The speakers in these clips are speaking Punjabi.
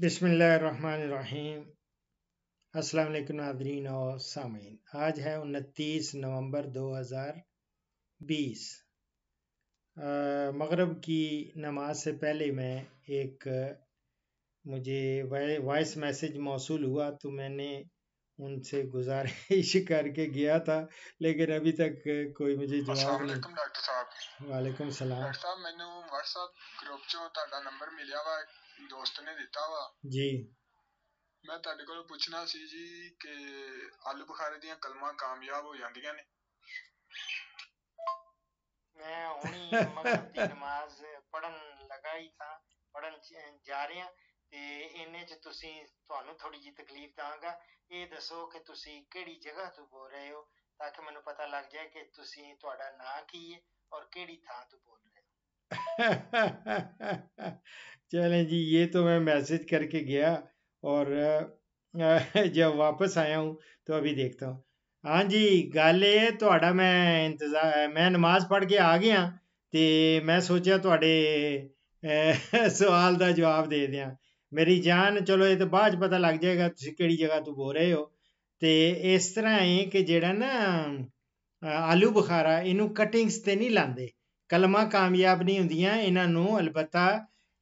बिसमीम् अस्सलाम वालेकुम नादरीन और सामीन आज है उनतीस नवंबर 2020 मगरब की नमाज से पहले मैं एक मुझे वॉइस मैसेज मौसूल हुआ तो मैंने उनसे गुजारिश करके गया था लेकिन अभी तक कोई मुझे जवाब नहीं वालेकुम सलाम डॉक्टर साहब मैनू WhatsApp ग्रुप चो ਤੁਹਾਡਾ ਨੰਬਰ ਮਿਲਿਆ ਵਾ ਦੋਸਤ ਨੇ ਦਿੱਤਾ ਵਾ ਜੀ ਮੈਂ ਤੁਹਾਡੇ ਕੋਲੋਂ ਪੁੱਛਣਾ ਸੀ ਜੀ ਕਿ ਆਲੂ ਬੁਖਾਰੇ ਦੀਆਂ ਕਲਮਾਂ ਕਾਮਯਾਬ ਹੋ ਜਾਂਦੀਆਂ ਨੇ ਮੈਂ ਹੁਣੀ ਮਗਰ ਦੀ ਨਮਾਜ਼ ਪੜਨ ਲਗਾਈ ਹੀ ਤਾਂ ਪੜਨ ਜਾ ਰਿਹਾ ਤੇ ਇੰਨੇ ਚ ਤੁਸੀਂ ਤੁਹਾਨੂੰ ਥੋੜੀ ਜੀ ਤਕਲੀਫ ਦਾਂਗਾ ਇਹ ਦੱਸੋ ਕਿ ਤੁਸੀਂ ਕਿਹੜੀ ਜਗ੍ਹਾ ਤੋਂ ਬੋਲ ਰਹੇ ਹੋ ਤਾਂ ਕਿ ਮੈਨੂੰ ਪਤਾ ਲੱਗ ਜਾਏ ਕਿ ਤੁਸੀਂ ਤੁਹਾਡਾ ਨਾਂ ਕੀ ਹੈ ਔਰ ਕਿਹੜੀ ਥਾਂ ਤੋਂ ਬੋਲ ਰਹੇ चलें जी ये तो मैं मैसेज करके गया और जब वापस आया हूँ तो अभी देखता हूँ ਹਾਂ ਜੀ ਗੱਲ ਇਹ ਤੁਹਾਡਾ ਮੈਂ ਇੰਤਜ਼ਾਰ ਮੈਂ ਨਮਾਜ਼ ਪੜ੍ਹ ਕੇ ਆ ਗਿਆ ਤੇ ਮੈਂ ਸੋਚਿਆ ਤੁਹਾਡੇ ਸਵਾਲ ਦਾ ਜਵਾਬ ਦੇ ਦਿਆਂ ਮੇਰੀ ਜਾਨ ਚਲੋ ਇਹ ਤਾਂ ਬਾਅਦ ਪਤਾ ਲੱਗ ਜਾਏਗਾ ਤੁਸੀਂ ਕਿਹੜੀ ਜਗ੍ਹਾ ਤੋਂ ਬੋਲ ਰਹੇ ਹੋ ਤੇ ਇਸ ਤਰ੍ਹਾਂ ਹੈ ਕਿ ਜਿਹੜਾ ਨਾ ਆਲੂ ਬੁਖਾਰਾ ਇਹਨੂੰ ਕਟਿੰਗਸ ਤੇ ਨਹੀਂ ਲਾਂਦੇ ਕਲਮਾ ਕਾਮਯਾਬ ਨਹੀਂ ਹੁੰਦੀਆਂ ਇਹਨਾਂ ਨੂੰ ਅਲਬਤਾ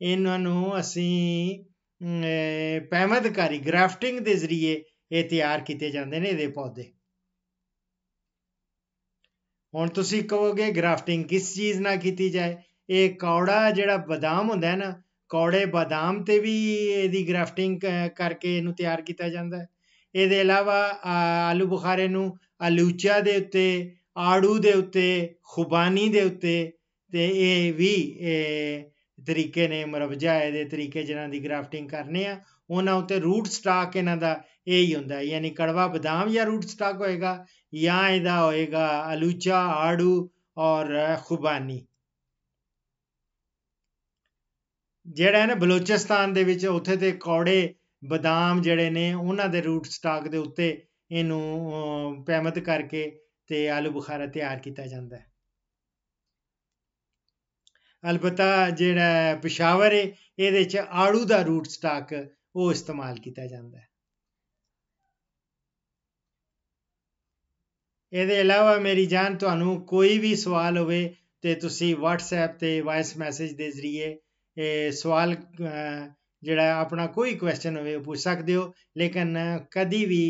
ਇਹਨਾਂ ਨੂੰ ਅਸੀਂ ਪੈਮਦਕਾਰੀ ਗ੍ਰਾਫਟਿੰਗ ਦੇ ਜ਼ਰੀਏ ਇਹ ਤਿਆਰ ਕੀਤੇ ਜਾਂਦੇ ਨੇ ਇਹਦੇ ਪੌਦੇ ਹੁਣ ਤੁਸੀਂ ਕਹੋਗੇ ਗ੍ਰਾਫਟਿੰਗ ਕਿਸ ਚੀਜ਼ ਨਾਲ ਕੀਤੀ ਜਾਏ ਇਹ ਕੌੜਾ ਜਿਹੜਾ ਬਦਾਮ ਹੁੰਦਾ ਹੈ ਨਾ ਕੌੜੇ ਬਦਾਮ ਤੇ ਵੀ ਇਹਦੀ ਗ੍ਰਾਫਟਿੰਗ ਕਰਕੇ ਇਹਨੂੰ ਤਿਆਰ ਕੀਤਾ ਜਾਂਦਾ ਹੈ ਇਹਦੇ ਇਲਾਵਾ ਆਲੂ ਬੁਖਾਰੇ ਨੂੰ ਆਲੂਚਾ ਦੇ ਉੱਤੇ ਆੜੂ ਦੇ ਉੱਤੇ ਖੁਬਾਨੀ ਦੇ ਉੱਤੇ ਤੇ ਇਹ ਵੀ ਤਰੀਕੇ ਨੇ ਮਰਵਜਾਏ ਦੇ ਤਰੀਕੇ ਜਿਨ੍ਹਾਂ ਦੀ ਗ੍ਰਾਫਟਿੰਗ ਕਰਨੇ ਆ ਉਹਨਾਂ ਉੱਤੇ ਰੂਟ ਸਟਾਕ ਇਹਨਾਂ ਦਾ ਇਹ ਹੀ ਹੁੰਦਾ ਯਾਨੀ ਕੜਵਾ ਬਦਾਮ ਜਾਂ ਰੂਟ ਸਟਾਕ ਹੋਏਗਾ ਜਾਂ ਇਹਦਾ ਹੋਏਗਾ ਅਲੂਚਾ ਆੜੂ ਔਰ ਖੁਬਾਨੀ ਜਿਹੜਾ ਨੇ ਬਲੋਚਿਸਤਾਨ ਦੇ ਵਿੱਚ ਉੱਥੇ ਤੇ ਕੌੜੇ ਬਦਾਮ ਜਿਹੜੇ ਨੇ ਉਹਨਾਂ ਦੇ ਰੂਟ ਸਟਾਕ ਦੇ ਉੱਤੇ ਇਹਨੂੰ ਪੈਮਤ ਕਰਕੇ ਤੇ ਆਲੂ ਬੁਖਾਰਾ ਤਿਆਰ ਕੀਤਾ ਜਾਂਦਾ ਹੈ ਅਲਬਤਾ ਜਿਹੜਾ ਪਿਸ਼ਾਵਰ ਹੈ ਇਹਦੇ ਚ ਆੜੂ ਦਾ ਰੂਟ ਸਟਾਕ ਉਹ ਇਸਤੇਮਾਲ ਕੀਤਾ ਜਾਂਦਾ ਹੈ ਇਹਦੇ ਇਲਾਵਾ ਮੇਰੀ ਜਾਨ ਤੁਹਾਨੂੰ ਕੋਈ ਵੀ ਸਵਾਲ ਹੋਵੇ ਤੇ ਤੁਸੀਂ WhatsApp ਤੇ ਵਾਇਸ ਮੈਸੇਜ ਦੇ ਜ਼ਰੀਏ ਇਹ ਸਵਾਲ ਜਿਹੜਾ ਆਪਣਾ ਕੋਈ ਕੁਐਸਚਨ ਹੋਵੇ ਉਹ ਪੁੱਛ ਸਕਦੇ ਹੋ ਲੇਕਿਨ ਕਦੀ ਵੀ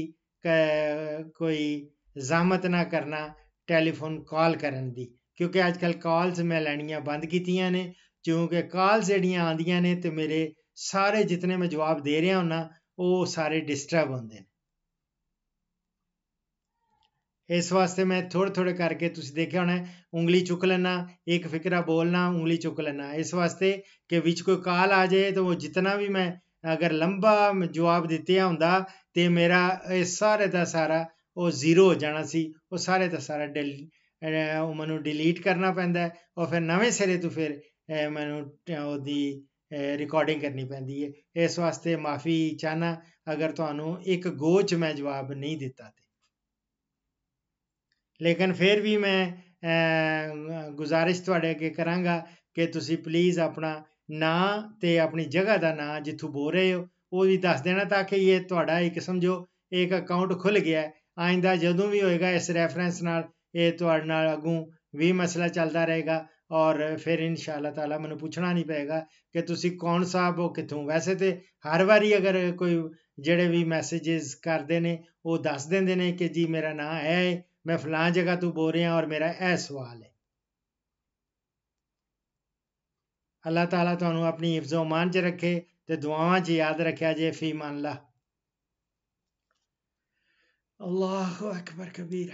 ਕੋਈ ਜ਼ਾਮਤ ਨਾ ਕਰਨਾ ਟੈਲੀਫੋਨ ਕਾਲ ਕਰਨ ਦੀ ਕਿਉਂਕਿ ਅੱਜ ਕੱਲ ਕਾਲਸ ਮੈਂ ਲੈਣੀਆਂ ਬੰਦ ਕੀਤੀਆਂ ਨੇ ਕਿਉਂਕਿ ਕਾਲਸ ਜਿਹੜੀਆਂ ਆਉਂਦੀਆਂ ਨੇ ਤੇ ਮੇਰੇ ਸਾਰੇ ਜਿੰਨੇ ਮੈਂ ਜਵਾਬ ਦੇ ਰਿਹਾ ਹੁੰਨਾ ਉਹ ਸਾਰੇ ਡਿਸਟਰਬ ਹੁੰਦੇ ਨੇ ਇਸ ਵਾਸਤੇ ਮੈਂ ਥੋੜੇ ਥੋੜੇ ਕਰਕੇ ਤੁਸੀਂ ਦੇਖਿਆ ਹੋਣਾ ਉਂਗਲੀ ਚੁੱਕ ਲੈਣਾ ਇੱਕ ਫਿਕਰਾ ਬੋਲਣਾ ਉਂਗਲੀ ਚੁੱਕ ਲੈਣਾ ਇਸ ਵਾਸਤੇ ਕਿ ਵਿੱਚ ਕੋਈ ਕਾਲ ਆ ਜਾਏ ਤਾਂ ਉਹ ਜਿੰਨਾ ਵੀ ਮੈਂ ਅਗਰ ਲੰਬਾ ਜਵਾਬ ਦਿੱਤਿਆ ਹੁੰਦਾ ਤੇ ਮੇਰਾ ਇਹ ਸਾਰੇ ਦਾ ਸਾਰਾ ਉਹ ਜ਼ੀਰੋ ਹੋ ਜਾਣਾ ਸੀ ਉਹ ਸਾਰੇ ਦਾ ਸਾਰਾ ਉਹਨਾਂ ਨੂੰ ਡਿਲੀਟ ਕਰਨਾ ਪੈਂਦਾ ਔਰ ਫਿਰ ਨਵੇਂ ਸਿਰੇ ਤੋਂ ਫਿਰ ਮੈਨੂੰ ਉਹਦੀ ਰਿਕਾਰਡਿੰਗ ਕਰਨੀ ਪੈਂਦੀ ਹੈ ਇਸ ਵਾਸਤੇ ਮਾਫੀ ਚਾਹਨਾ ਅਗਰ ਤੁਹਾਨੂੰ ਇੱਕ ਗੋਚ ਮੈਂ ਜਵਾਬ ਨਹੀਂ ਦਿੱਤਾ ਤੇ ਲੇਕਿਨ ਫਿਰ ਵੀ ਮੈਂ ਗੁਜ਼ਾਰਿਸ਼ ਤੁਹਾਡੇ ਅੱਗੇ ਕਰਾਂਗਾ ਕਿ ਤੁਸੀਂ ਪਲੀਜ਼ ਆਪਣਾ ਨਾਂ ਤੇ ਆਪਣੀ ਜਗ੍ਹਾ ਦਾ ਨਾਂ ਜਿੱਥੋਂ ਬੋਲ ਰਹੇ ਹੋ ਉਹ ਵੀ ਦੱਸ ਦੇਣਾ ਤਾਂ ਕਿ ਇਹ ਤੁਹਾਡਾ ਇੱਕ ਸਮਝੋ ਇੱਕ ਅਕਾਊਂਟ ਖੁੱਲ ਗਿਆ ਆਇੰਦਾ ਜਦੋਂ ਵੀ ਹੋਏਗਾ ਇਸ ਰੈਫਰੈਂਸ ਨਾਲ ਇਹ ਤੁਹਾਡੇ ਨਾਲ ਅਗੂ ਵੀ ਮਸਲਾ ਚੱਲਦਾ ਰਹੇਗਾ ਔਰ ਫਿਰ ਇਨਸ਼ਾ ਅੱਲਾਹ ਤਾਲਾ ਮੈਨੂੰ ਪੁੱਛਣਾ ਨਹੀਂ ਪਏਗਾ ਕਿ ਤੁਸੀਂ ਕੌਣ ਸਾਹਿਬ ਹੋ ਕਿੱਥੋਂ ਵੈਸੇ ਤੇ ਹਰ ਵਾਰੀ ਅਗਰ ਕੋਈ ਜਿਹੜੇ ਵੀ ਮੈਸੇजेस ਕਰਦੇ ਨੇ ਉਹ ਦੱਸ ਦਿੰਦੇ ਨੇ ਕਿ ਜੀ ਮੇਰਾ ਨਾਮ ਹੈ ਮੈਂ ਫਲਾਂ ਜਗ੍ਹਾ ਤੋਂ ਬੋਲ ਰਿਹਾ ਔਰ ਮੇਰਾ ਇਹ ਸਵਾਲ ਹੈ ਅੱਲਾਹ ਤਾਲਾ ਤੁਹਾਨੂੰ ਆਪਣੀ ਇਫਜ਼ੋ ਮਾਨ 'ਚ ਰੱਖੇ ਤੇ ਦੁਆਵਾਂ 'ਚ ਯਾਦ ਰੱਖਿਆ ਜੇ ਫੀ ਮੰਨ ਲਾ ਅੱਲਾਹੁ ਅਕਬਰ ਕਬੀਰ